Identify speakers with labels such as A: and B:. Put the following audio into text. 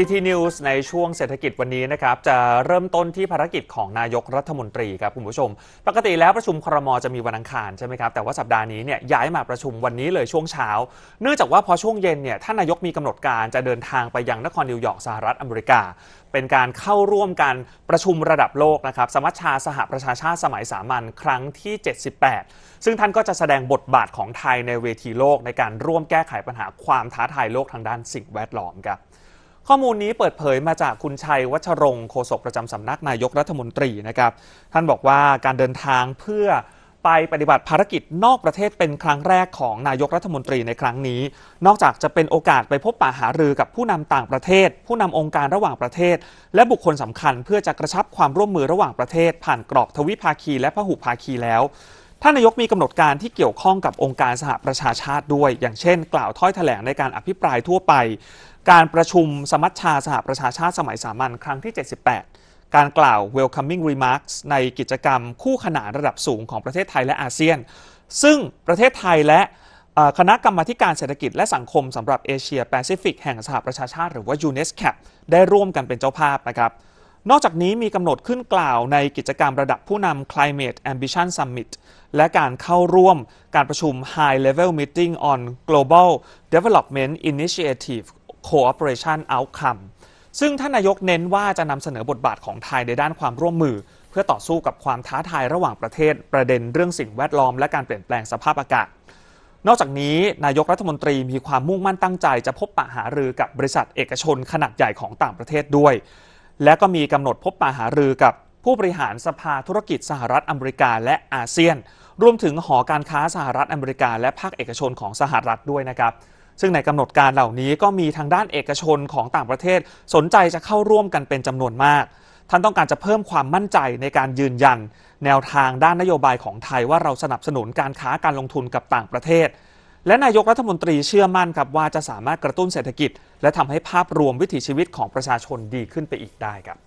A: n ี t News ในช่วงเศรษฐกิจวันนี้นะครับจะเริ่มต้นที่ภารกิจของนายกรัฐมนตรีครับคุณผู้ชม ปกติแล้ว ประชุมครม จะมีวันอังคารใช่ไหมครับแต่ว่าสัปดาห์นี้เนี่ยย้ายมาประชุมวันนี้เลยช่วงเช้า เนื่องจากว่าพอช่วงเย็นเนี่ยท่านนายกมีกำหนดการจะเดินทางไปยังนครนิวยอร์กสหรัฐอเมริกา เป็นการเข้าร่วมกันประชุมระดับโลกนะครับสมัชชาสหประชาชาติสมัยสามัญครั้งที่ 78 ซึ่งท่านก็จะแสดงบทบาทของไทยในเวทีโลกในการร่วมแก้ไขปัญหาความท้าทายโลกทางด้านสิ่งแวดล้อมครับข้อมูลนี้เปิดเผยมาจากคุณชัยวัชรงค์โฆษกประจำสำนักนายกรัฐมนตรีนะครับ ท่านบอกว่าการเดินทางเพื่อไปปฏิบัติภารกิจนอกประเทศเป็นครั้งแรกของนายกรัฐมนตรีในครั้งนี้ นอกจากจะเป็นโอกาสไปพบปะหารือกับผู้นำต่างประเทศ ผู้นำองค์การระหว่างประเทศ และบุคคลสำคัญเพื่อจะกระชับความร่วมมือระหว่างประเทศ ผ่านกรอบทวิภาคี และพหุภาคีแล้วท่านนายกมีกำหนดการที่เกี่ยวข้องกับองค์การสหประชาชาติด้วย อย่างเช่นกล่าวถ้อยแถลงในการอภิปรายทั่วไป การประชุมสมัชชาสหประชาชาติสมัยสามัญครั้งที่ 78 การกล่าว welcoming remarks ในกิจกรรมคู่ขนานระดับสูงของประเทศไทยและอาเซียน ซึ่งประเทศไทยและคณะกรรมาการเศรษฐกิจและสังคมสำหรับเอเชียแปซิฟิกแห่งสหประชาชาติหรือว่า UNESCAP ได้ร่วมกันเป็นเจ้าภาพนะครับนอกจากนี้มีกำหนดขึ้นกล่าวในกิจกรรมระดับผู้นำ Climate Ambition Summit และการเข้าร่วมการประชุม High Level Meeting on Global Development Initiative Cooperation Outcome ซึ่งท่านนายกเน้นว่าจะนำเสนอบทบาทของไทยในด้านความร่วมมือ เพื่อต่อสู้กับความท้าทายระหว่างประเทศประเด็นเรื่องสิ่งแวดล้อมและการเปลี่ยนแปลงสภาพอากาศ นอกจากนี้นายกรัฐมนตรีมีความมุ่งมั่นตั้งใจ จะพบปะหารือกับบริษัทเอกชนขนาดใหญ่ของต่างประเทศด้วยและก็มีกำหนดพบปะหารือกับผู้บริหารสภาธุรกิจ สหรัฐอเมริกาและอาเซียนรวมถึงหอการค้าสหรัฐอเมริกา และภาคเอกชนของสหรัฐด้วยนะครับ ซึ่งในกำหนดการเหล่านี้ก็มีทางด้านเอกชนของต่างประเทศ สนใจจะเข้าร่วมกันเป็นจำนวนมากท่านต้องการจะเพิ่มความมั่นใจในการยืนยัน แนวทางด้านนโยบายของไทยว่าเราสนับสนุนการค้าการลงทุนกับต่างประเทศและนายกรัฐมนตรีเชื่อมั่นครับว่าจะสามารถกระตุ้นเศรษฐกิจ และทำให้ภาพรวมวิถีชีวิตของประชาชนดีขึ้นไปอีกได้ครับ